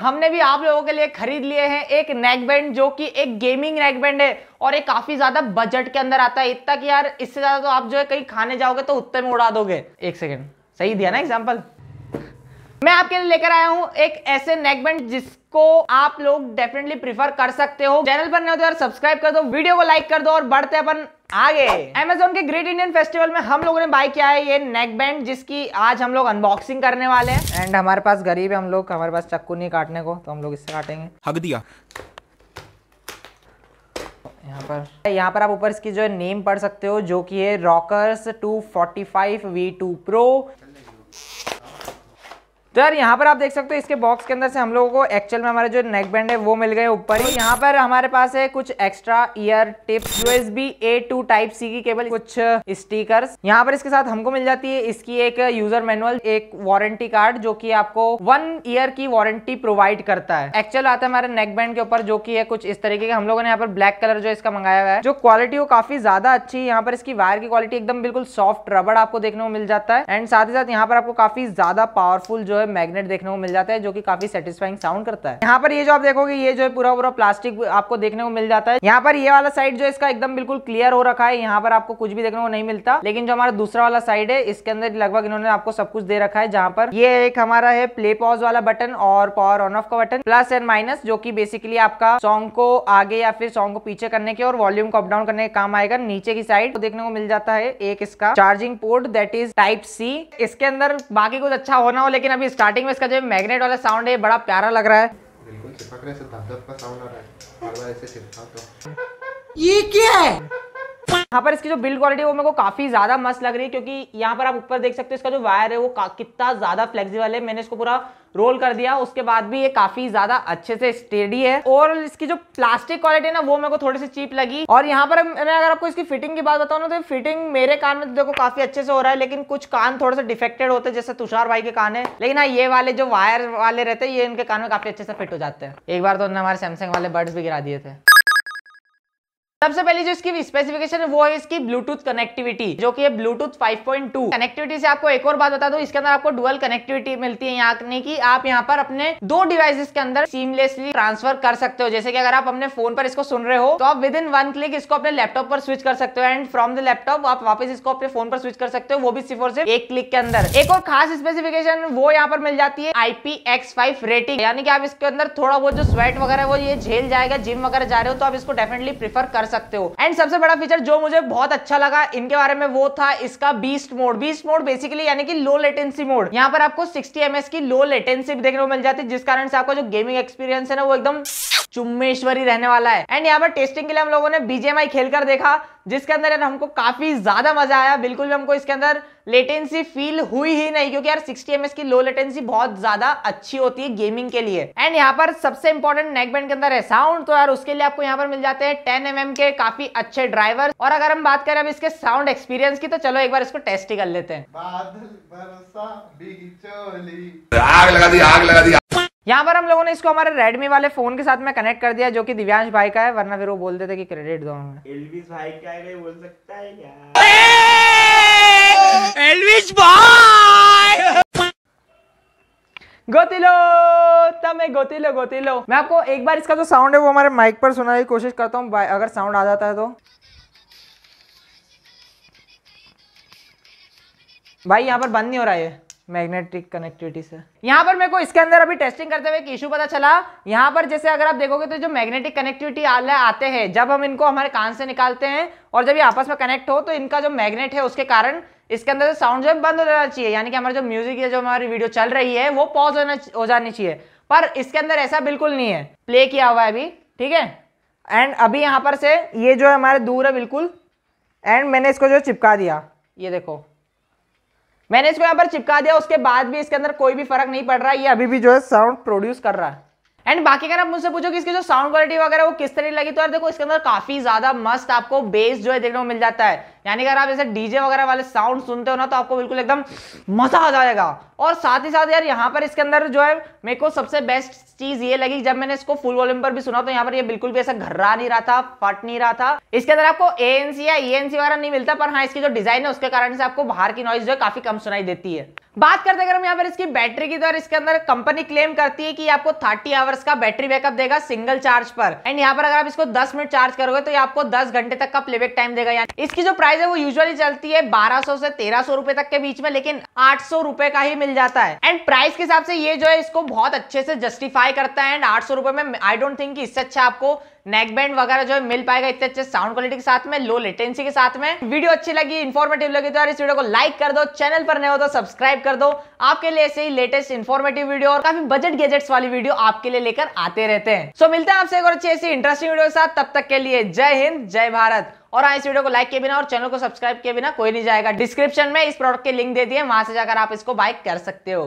हमने भी आप लोगों के लिए खरीद लिए हैं एक नेक बैंड जो कि एक गेमिंग नेक बैंड है और ये काफी ज्यादा बजट के अंदर आता है इतना कि यार इससे ज्यादा तो आप जो है कहीं खाने जाओगे तो उत्तर में उड़ा दोगे एक सेकेंड सही दिया ना एग्जाम्पल मैं आपके लिए लेकर आया हूं एक ऐसे नेकबैंड जिसको आप लोग डेफिनेटली प्रीफर कर सकते हो चैनल पर हो तो यार सब्सक्राइब कर दो वीडियो को लाइक कर दो और बढ़ते अपन आगे अमेजोन के ग्रेट इंडियन फेस्टिवल में हम लोगों ने बाय किया है ये नेक बैंड जिसकी आज हम लोग अनबॉक्सिंग करने वाले हैं एंड हमारे पास गरीब है हम लोग हमारे पास चक्कू नहीं काटने को तो हम लोग इससे काटेंगे हक दिया यहाँ पर यहाँ पर आप ऊपर इसकी जो है नेम पढ़ सकते हो जो कि है रॉकर्स 245 V2 Pro तो यार यहाँ पर आप देख सकते हो इसके बॉक्स के अंदर से हम लोगों को एक्चुअल में हमारे जो नेक बैंड है वो मिल गए ऊपर ही यहाँ पर हमारे पास है कुछ extra ear tips U S B A to type C की केबल कुछ स्टिकर्स यहाँ पर इसके साथ हमको मिल जाती है इसकी एक यूजर मैनुअल एक वारंटी कार्ड जो की आपको वन ईयर की वारंटी प्रोवाइड करता है एक्चुअल आता है हमारे नेक बैंड के ऊपर जो की है कुछ इस तरीके का हम लोगों ने यहाँ पर ब्लैक कलर जो इसका मंगाया हुआ है जो क्वालिटी वो काफी ज्यादा अच्छी है यहाँ पर इसकी वायर की क्वालिटी एकदम बिल्कुल सॉफ्ट रबड़ आपको देखने को मिल जाता है एंड साथ ही साथ यहाँ पर आपको काफी ज्यादा पावरफुल जो है है मैग्नेट देखने को मिल जाता है जो कि काफी सेटिस्फाइंग साउंड करता है यहाँ पर ये जो आप देखोगे ये जो है पूरा पूरा प्लास्टिक आपको देखने को मिल जाता है यहाँ पर ये वाला साइड जो इसका एकदम बिल्कुल क्लियर हो रखा है यहाँ पर आपको कुछ भी देखने को नहीं मिलता लेकिन जो हमारा दूसरा वाला साइड है इसके अंदर लगभग इन्होंने आपको सब कुछ दे रखा है जहाँ पर ये एक हमारा है प्ले पॉज वाला बटन और पावर ऑन ऑफ का बटन प्लस एंड माइनस जो की बेसिकली आपका सॉन्ग को आगे या फिर सॉन्ग को पीछे करने के और वॉल्यूम को अपडाउन करने के काम आएगा नीचे की साइड देखने को मिल जाता है एक इसका charging port that is type C इसके अंदर बाकी कुछ अच्छा होना हो लेकिन अभी स्टार्टिंग में इसका जो मैग्नेट वाला साउंड है बड़ा प्यारा लग रहा है बिल्कुल चिपक रहे है धप धप का साउंड आ रहा है बार बार ऐसे चिपका तो ये क्या है यहाँ पर इसकी जो बिल्ड क्वालिटी है वो मेरे को काफी ज्यादा मस्त लग रही है क्योंकि यहाँ पर आप ऊपर देख सकते हो इसका जो वायर है वो कितना ज्यादा फ्लेक्सिबल है मैंने इसको पूरा रोल कर दिया उसके बाद भी ये काफी ज्यादा अच्छे से स्टेडी है और इसकी जो प्लास्टिक क्वालिटी है ना वो मेरे को थोड़ी सी चीप लगी और यहाँ पर मैं अगर आपको इसकी फिटिंग की बात बताऊँ ना तो फिटिंग मेरे कान में तो देखो काफी अच्छे से हो रहा है लेकिन कुछ कान थोड़े से डिफेक्टेड होते हैं जैसे तुषार भाई के कान है लेकिन हाँ ये वाले जो वायर वाले रहते हैं ये इनके कान में काफी अच्छे से फिट हो जाते हैं एक बार तो उन्होंने हमारे सैमसंग वाले बर्ड्स भी गिरा दिए थे सबसे पहले जो इसकी स्पेसिफिकेशन है वो है इसकी ब्लूटूथ कनेक्टिविटी जो कि है ब्लूटूथ 5.2 कनेक्टिविटी से आपको एक और बात बता दो इसके अंदर आपको डुअल कनेक्टिविटी मिलती है यहाँ की आप यहाँ पर अपने दो डिवाइसेस के अंदर सीमलेसली ट्रांसफर कर सकते हो जैसे कि अगर आप अपने फोन पर इसको सुन रहे हो तो आप विद इन वन क्लिक इसको अपने लैपटॉप पर स्विच कर सकते हो एंड फ्रॉम द लैपटॉप आप वापस इसको अपने फोन पर स्विच कर सकते हो वो भी सिर्फ और सिर्फ एक क्लिक के अंदर एक और खास स्पेसिफिकेशन वो यहाँ पर मिल जाती है IPX5 रेटिंग यानी कि आप इसके अंदर थोड़ा बहुत जो स्वेट वगैरह वो ये झेल जाएगा जिम वगैरह जा रहे हो तो आप इसको डेफिनेटली प्रीफर कर सकते सकते हो एंड सबसे बड़ा फीचर जो मुझे बहुत अच्छा लगा इनके बारे में वो था इसका beast mode beast mode basically यानी कि लो लेटेंसी मोड यहाँ पर आपको सिक्सटी एमएस की लो लेटेंसी देखने को मिल जाती है जिस कारण से आपका जो गेमिंग एक्सपीरियंस है ना वो एकदम चुम्बेश्वरी रहने वाला है एंड यहाँ पर टेस्टिंग के लिए हम लोगों ने बीजेएमआई खेलकर देखा जिसके अंदर यार हमको काफी ज्यादा मजा आया बिल्कुल भी हमको इसके अंदर लेटेंसी फील हुई ही नहीं क्योंकि यार 60 एमएस की लो लेटेंसी बहुत ज्यादा अच्छी होती है गेमिंग के लिए एंड यहाँ पर सबसे इंपॉर्टेंट नेकबैंड के अंदर है साउंड तो यार उसके लिए आपको यहाँ पर मिल जाते हैं टेन एम के काफी अच्छे ड्राइवर और अगर हम बात करें अब इसके साउंड एक्सपीरियंस की तो चलो एक बार इसको टेस्ट ही कर लेते हैं आग लगा दी आग लगा दी यहाँ पर हम लोगों ने इसको हमारे रेडमी वाले फोन के साथ में कनेक्ट कर दिया जो कि दिव्यांश भाई का है वरना फिर वो बोलते थे कि क्रेडिट दो हमें एलविश भाई गोतिलो मैं गोतिलो गोतिलो मैं आपको एक बार इसका जो साउंड है वो हमारे माइक पर सुनाने की कोशिश करता हूँ अगर साउंड आ जाता है तो भाई यहाँ पर बंद नहीं हो रहा है मैग्नेटिक कनेक्टिविटी से यहाँ पर मेरे को इसके अंदर अभी टेस्टिंग करते हुए एक इशू पता चला यहाँ पर जैसे अगर आप देखोगे तो जो मैग्नेटिक कनेक्टिविटी आते हैं जब हम इनको हमारे कान से निकालते हैं और जब ये आपस में कनेक्ट हो तो इनका जो मैग्नेट है उसके कारण इसके अंदर साउंड जो है बंद हो जाना चाहिए यानी कि हमारा जो म्यूजिक या जो हमारी वीडियो चल रही है वो पॉज होना हो जानी चाहिए पर इसके अंदर ऐसा बिल्कुल नहीं है प्ले किया हुआ है अभी ठीक है एंड अभी यहाँ पर से ये जो है हमारे दूर है बिल्कुल एंड मैंने इसको जो चिपका दिया ये देखो मैंने इसको यहाँ पर चिपका दिया उसके बाद भी इसके अंदर कोई भी फर्क नहीं पड़ रहा है ये अभी भी जो है साउंड प्रोड्यूस कर रहा है एंड बाकी अगर आप मुझसे पूछो कि इसकी जो साउंड क्वालिटी वगैरह वो किस तरह लगी तो यार देखो इसके अंदर काफी ज्यादा मस्त आपको बेस जो है देखने को मिल जाता है यानी अगर आप जैसे डीजे वगैरह वाले साउंड सुनते हो ना तो आपको बिल्कुल एकदम मजा आ जाएगा और साथ ही साथ यार यहाँ पर इसके अंदर जो है मेरे को सबसे बेस्ट चीज ये लगी जब मैंने इसको फुल वॉल्यूम पर भी सुना तो यहाँ पर ये बिल्कुल भी ऐसा घर्रा नहीं रहा था फट नहीं रहा था इसके अंदर आपको एएनसी या ईएनसी e वगैरह नहीं मिलता पर हाँ इसकी जो डिजाइन है उसके कारण से आपको बाहर की नॉइज जो है काफी कम सुनाई देती है बात करते अगर हम यहाँ पर इसकी बैटरी की तो इसके अंदर कंपनी क्लेम करती है कि आपको 30 आवर्स का बैटरी बैकअप देगा सिंगल चार्ज पर एंड यहाँ पर अगर आप इसको 10 मिनट चार्ज करोगे तो ये आपको 10 घंटे तक का प्लेबैक टाइम देगा इसकी जो प्राइस प्राइस है वो यूजुअली चलती है 1200 से 1300 रुपए तक के बीच में लेकिन 800 रुपए का ही मिल जाता है एंड प्राइस के हिसाब से ये जो है इसको बहुत अच्छे से जस्टिफाई करता है एंड 800 रुपए में आई डोंट थिंक इससे अच्छा आपको नेक बैंड वगैरह जो है मिल पाएगा इतने अच्छे साउंड क्वालिटी के साथ में लो लेटेंसी के साथ में वीडियो अच्छी लगी इन्फॉर्मेटिव लगी तो यार इस वीडियो को लाइक कर दो चैनल पर नए हो तो सब्सक्राइब कर दो आपके लिए ऐसे ही लेटेस्ट इन्फॉर्मेटिव वीडियो और काफी बजट गैजेट्स वाली वीडियो आपके लिए लेकर आते रहते हैं सो so, मिलते हैं आपसे एक और अच्छी ऐसी इंटरेस्टिंग वीडियो के साथ तब तक के लिए जय हिंद जय भारत और हाँ इस वीडियो को लाइक किए बिना और चैनल को सब्सक्राइब किए बिना कोई नहीं जाएगा डिस्क्रिप्शन में इस प्रोडक्ट के लिंक दे दिए वहां से जाकर आप इसको बाइक कर सकते हो